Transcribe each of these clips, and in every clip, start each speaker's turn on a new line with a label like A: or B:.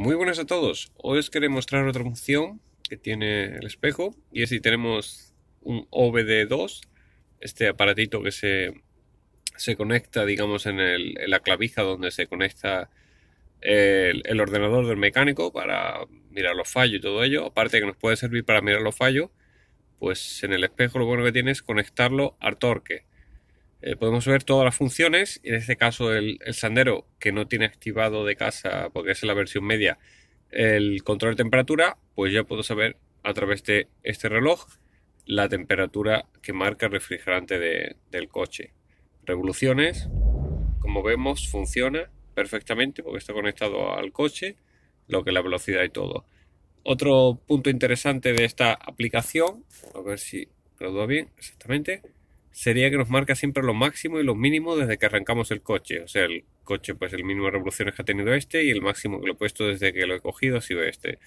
A: Muy buenas a todos. Hoy os quiero mostrar otra función que tiene el espejo y es si tenemos un OBD2, este aparatito que se, conecta, digamos, en, la clavija donde se conecta el, el, ordenador del mecánico para mirar los fallos y todo ello. Aparte que nos puede servir para mirar los fallos, pues en el espejo lo bueno que tiene es conectarlo al torque. Eh, podemos ver todas las funciones, en este caso el, sandero que no tiene activado de casa, porque es la versión media, el control de temperatura, pues ya puedo saber a través de este reloj la temperatura que marca el refrigerante del coche. Revoluciones, como vemos, funciona perfectamente porque está conectado al coche, lo que es la velocidad y todo. Otro punto interesante de esta aplicación, a ver si lo doy bien exactamente, sería que nos marca siempre lo máximo y lo mínimo desde que arrancamos el coche. O sea, el coche, pues el mínimo de revoluciones que ha tenido este y el máximo que lo he puesto desde que lo he cogido ha sido este.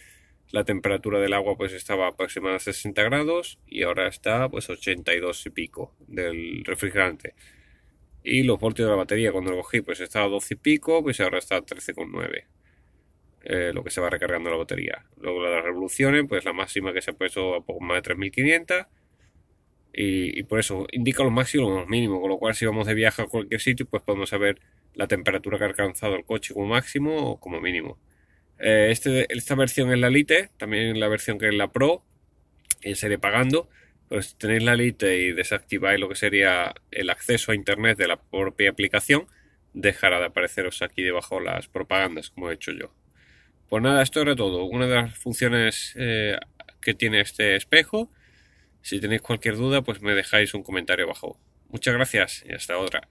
A: La temperatura del agua pues estaba aproximada a 60 grados y ahora está pues 82 y pico del refrigerante. Y los voltios de la batería cuando lo cogí pues estaba a 12 y pico, pues ahora está a 13,9. Eh, lo que se va recargando la batería. Luego las revoluciones, pues la máxima que se ha puesto a poco más de 3500 y, por eso indica lo máximo y los mínimos, con lo cual si vamos de viaje a cualquier sitio, pues podemos saber la temperatura que ha alcanzado el coche como máximo o como mínimo. Eh, este, esta versión es la Lite, también la versión que es la Pro, en serie pagando, Pues si tenéis la Lite y desactiváis lo que sería el acceso a Internet de la propia aplicación, dejará de apareceros aquí debajo las propagandas, como he hecho yo. Pues nada, esto era todo. Una de las funciones eh, que tiene este espejo si tenéis cualquier duda, pues me dejáis un comentario abajo. Muchas gracias y hasta otra.